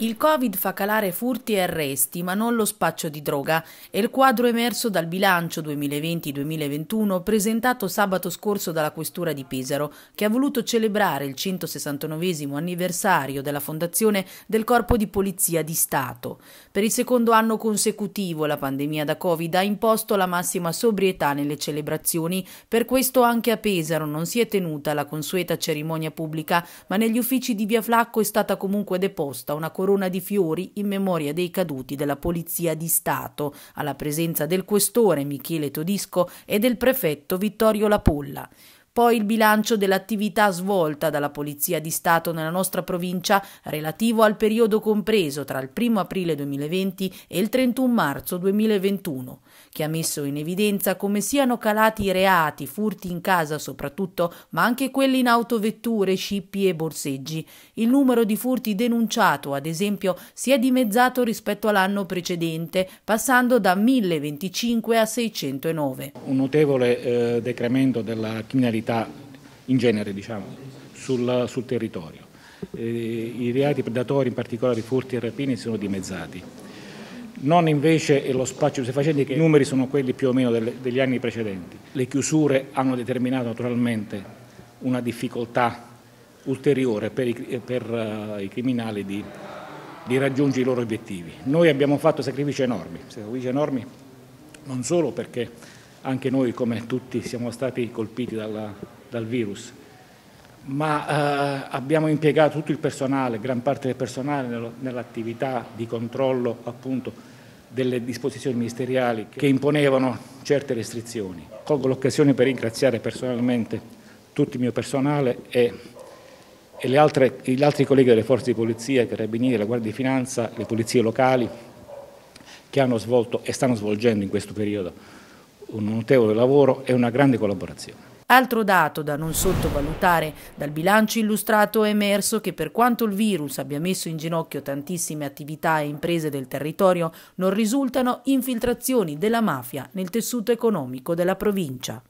Il Covid fa calare furti e arresti, ma non lo spaccio di droga. È il quadro emerso dal bilancio 2020-2021 presentato sabato scorso dalla Questura di Pesaro, che ha voluto celebrare il 169 anniversario della fondazione del Corpo di Polizia di Stato. Per il secondo anno consecutivo la pandemia da Covid ha imposto la massima sobrietà nelle celebrazioni, per questo anche a Pesaro non si è tenuta la consueta cerimonia pubblica, ma negli uffici di Via Flacco è stata comunque deposta una corona corona di fiori in memoria dei caduti della Polizia di Stato, alla presenza del questore Michele Todisco e del prefetto Vittorio Lapolla poi il bilancio dell'attività svolta dalla Polizia di Stato nella nostra provincia relativo al periodo compreso tra il 1 aprile 2020 e il 31 marzo 2021, che ha messo in evidenza come siano calati i reati, furti in casa soprattutto, ma anche quelli in autovetture, scippi e borseggi. Il numero di furti denunciato, ad esempio, si è dimezzato rispetto all'anno precedente, passando da 1025 a 609. Un notevole eh, decremento della criminalità criminalità in genere diciamo, sul, sul territorio. Eh, I reati predatori, in particolare i furti e rapini, sono dimezzati. Non invece lo spaccio di stupefacenti, che i numeri sono quelli più o meno delle, degli anni precedenti. Le chiusure hanno determinato naturalmente una difficoltà ulteriore per i, per, uh, i criminali di, di, raggiungere i loro obiettivi. Noi abbiamo fatto sacrifici enormi, sacrifici enormi non solo perché anche noi come tutti siamo stati colpiti dalla, dal virus, ma eh, abbiamo impiegato tutto il personale, gran parte del personale nell'attività di controllo appunto delle disposizioni ministeriali che imponevano certe restrizioni. Colgo l'occasione per ringraziare personalmente tutto il mio personale e, e altre, gli altri colleghi delle forze di polizia, i carabinieri, la Guardia di Finanza, le polizie locali che hanno svolto e stanno svolgendo in questo periodo un notevole lavoro e una grande collaborazione. Altro dato da non sottovalutare, dal bilancio illustrato è emerso che per quanto il virus abbia messo in ginocchio tantissime attività e imprese del territorio, non risultano infiltrazioni della mafia nel tessuto economico della provincia.